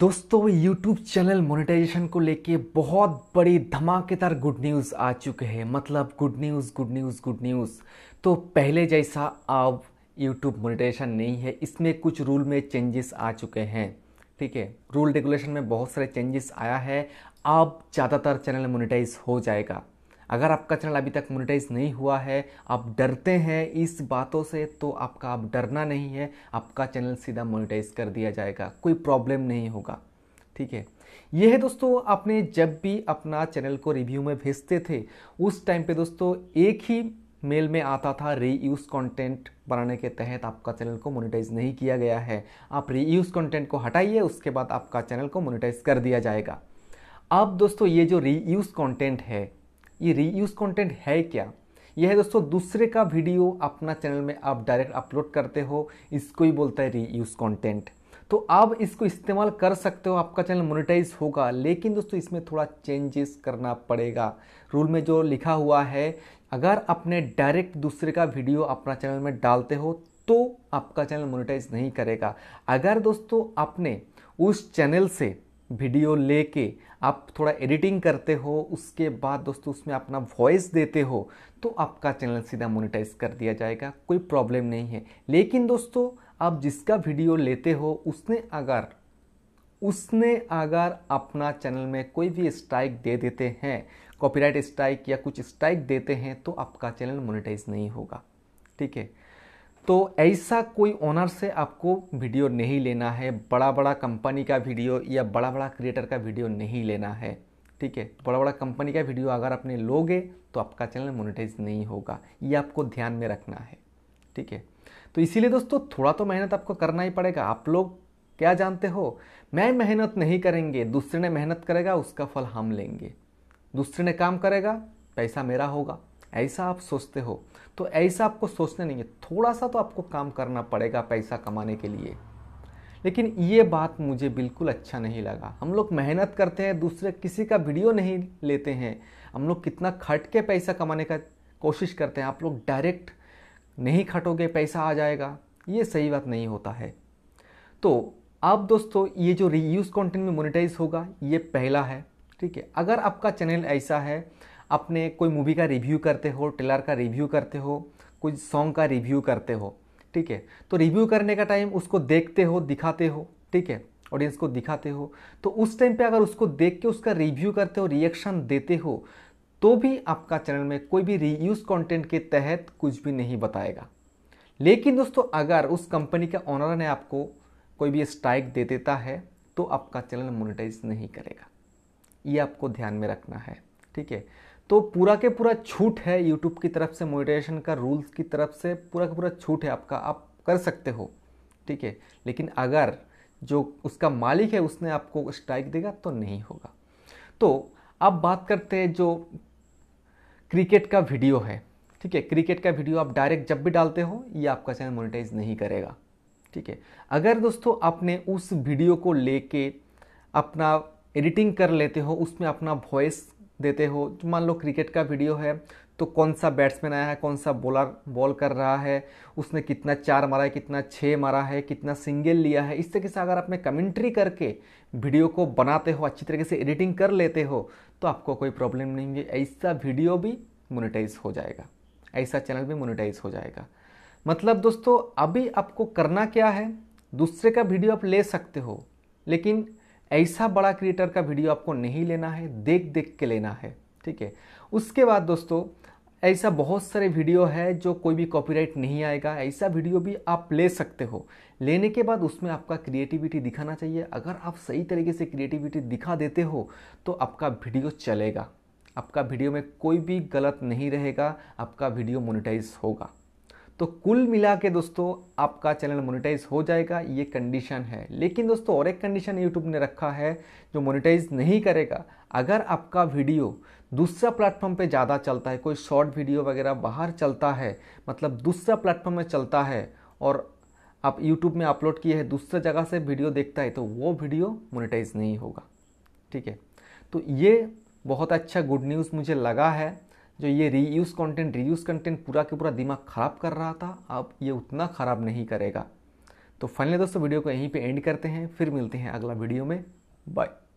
दोस्तों YouTube channel monetization को लेके बहुत बड़ी धमाकेदार गुड न्यूज़ आ चुके हैं मतलब good news good news good news तो पहले जैसा अब यूट्यूब मोनेटाइजेशन नहीं है इसमें कुछ रूल में चेंजेस आ चुके हैं ठीक है रूल रेगुलेशन में बहुत सारे चेंजेस आया है अब ज़्यादातर चैनल मोनेटाइज हो जाएगा अगर आपका चैनल अभी तक मोनिटाइज नहीं हुआ है आप डरते हैं इस बातों से तो आपका आप डरना नहीं है आपका चैनल सीधा मोनिटाइज कर दिया जाएगा कोई प्रॉब्लम नहीं होगा ठीक है यह है दोस्तों आपने जब भी अपना चैनल को रिव्यू में भेजते थे उस टाइम पे दोस्तों एक ही मेल में आता था रीयूज कंटेंट बनाने के तहत आपका चैनल को मोनेटाइज नहीं किया गया है आप रीयूज कंटेंट को हटाइए उसके बाद आपका चैनल को मोनेटाइज कर दिया जाएगा अब दोस्तों ये जो रीयूज कंटेंट है ये रीयूज कंटेंट है क्या यह है दोस्तों दूसरे का वीडियो अपना चैनल में आप डायरेक्ट अपलोड करते हो इसको ही बोलता है रीयूज कंटेंट तो आप इसको इस्तेमाल कर सकते हो आपका चैनल मोनेटाइज होगा लेकिन दोस्तों इसमें थोड़ा चेंजेस करना पड़ेगा रूल में जो लिखा हुआ है अगर आपने डायरेक्ट दूसरे का वीडियो अपना चैनल में डालते हो तो आपका चैनल मोनेटाइज नहीं करेगा अगर दोस्तों आपने उस चैनल से वीडियो लेके आप थोड़ा एडिटिंग करते हो उसके बाद दोस्तों उसमें अपना वॉइस देते हो तो आपका चैनल सीधा मोनेटाइज कर दिया जाएगा कोई प्रॉब्लम नहीं है लेकिन दोस्तों आप जिसका वीडियो लेते हो उसने अगर उसने अगर अपना चैनल में कोई भी स्ट्राइक दे देते हैं कॉपीराइट स्ट्राइक या कुछ स्ट्राइक देते हैं तो आपका चैनल मोनेटाइज नहीं होगा ठीक है तो ऐसा कोई ओनर से आपको वीडियो नहीं लेना है बड़ा बड़ा कंपनी का वीडियो या बड़ा बड़ा क्रिएटर का वीडियो नहीं लेना है ठीक है बड़ा बड़ा कंपनी का वीडियो अगर आपने लोगे तो आपका चैनल मोनिटाइज नहीं होगा ये आपको ध्यान में रखना है ठीक है तो इसीलिए दोस्तों थोड़ा तो मेहनत आपको करना ही पड़ेगा आप लोग क्या जानते हो मैं मेहनत नहीं करेंगे दूसरे ने मेहनत करेगा उसका फल हम लेंगे दूसरे ने काम करेगा पैसा मेरा होगा ऐसा आप सोचते हो तो ऐसा आपको सोचना नहीं है थोड़ा सा तो आपको काम करना पड़ेगा पैसा कमाने के लिए लेकिन ये बात मुझे बिल्कुल अच्छा नहीं लगा हम लोग मेहनत करते हैं दूसरे किसी का वीडियो नहीं लेते हैं हम लोग कितना खट के पैसा कमाने का कोशिश करते हैं आप लोग डायरेक्ट नहीं खटोगे पैसा आ जाएगा ये सही बात नहीं होता है तो आप दोस्तों ये जो रीयूज़ कंटेंट में मोनेटाइज होगा ये पहला है ठीक है अगर आपका चैनल ऐसा है अपने कोई मूवी का रिव्यू करते हो ट्रेलर का रिव्यू करते हो कोई सॉन्ग का रिव्यू करते हो ठीक है तो रिव्यू करने का टाइम उसको देखते हो दिखाते हो ठीक है ऑडियंस को दिखाते हो तो उस टाइम पे अगर उसको देख के उसका रिव्यू करते हो रिएक्शन देते हो तो भी आपका चैनल में कोई भी रीयूज कंटेंट के तहत कुछ भी नहीं बताएगा लेकिन दोस्तों अगर उस कंपनी का ऑनर ने आपको कोई भी स्ट्राइक दे देता है तो आपका चैनल मोनिटाइज नहीं करेगा ये आपको ध्यान में रखना है ठीक है तो पूरा के पूरा छूट है यूट्यूब की तरफ से मोडिटेशन का रूल्स की तरफ से पूरा का पूरा छूट है आपका आप कर सकते हो ठीक है लेकिन अगर जो उसका मालिक है उसने आपको स्ट्राइक देगा तो नहीं होगा तो अब बात करते हैं जो क्रिकेट का वीडियो है ठीक है क्रिकेट का वीडियो आप डायरेक्ट जब भी डालते हो ये आपका चैनल मोनिटाइज नहीं करेगा ठीक है अगर दोस्तों आपने उस वीडियो को लेके अपना एडिटिंग कर लेते हो उसमें अपना वॉइस देते हो तो मान लो क्रिकेट का वीडियो है तो कौन सा बैट्समैन आया है कौन सा बॉलर बॉल कर रहा है उसने कितना चार मारा है कितना छः मारा है कितना सिंगल लिया है इस तरीके से अगर आप में कमेंट्री करके वीडियो को बनाते हो अच्छी तरीके से एडिटिंग कर लेते हो तो आपको कोई प्रॉब्लम नहीं होगी ऐसा वीडियो भी मोनिटाइज हो जाएगा ऐसा चैनल भी मोनिटाइज हो जाएगा मतलब दोस्तों अभी आपको करना क्या है दूसरे का वीडियो आप ले सकते हो लेकिन ऐसा बड़ा क्रिएटर का वीडियो आपको नहीं लेना है देख देख के लेना है ठीक है उसके बाद दोस्तों ऐसा बहुत सारे वीडियो है जो कोई भी कॉपीराइट नहीं आएगा ऐसा वीडियो भी आप ले सकते हो लेने के बाद उसमें आपका क्रिएटिविटी दिखाना चाहिए अगर आप सही तरीके से क्रिएटिविटी दिखा देते हो तो आपका वीडियो चलेगा आपका वीडियो में कोई भी गलत नहीं रहेगा आपका वीडियो मोनिटाइज होगा तो कुल मिला के दोस्तों आपका चैनल मोनेटाइज हो जाएगा ये कंडीशन है लेकिन दोस्तों और एक कंडीशन यूट्यूब ने रखा है जो मोनेटाइज नहीं करेगा अगर आपका वीडियो दूसरा प्लेटफॉर्म पे ज़्यादा चलता है कोई शॉर्ट वीडियो वगैरह बाहर चलता है मतलब दूसरा प्लेटफॉर्म में चलता है और आप यूट्यूब में अपलोड किए हैं दूसरे जगह से वीडियो देखता है तो वो वीडियो मोनिटाइज नहीं होगा ठीक है तो ये बहुत अच्छा गुड न्यूज़ मुझे लगा है जो ये रीयूज़ कंटेंट रीयूज़ कंटेंट पूरा के पूरा दिमाग ख़राब कर रहा था अब ये उतना ख़राब नहीं करेगा तो फाइनली दोस्तों वीडियो को यहीं पे एंड करते हैं फिर मिलते हैं अगला वीडियो में बाय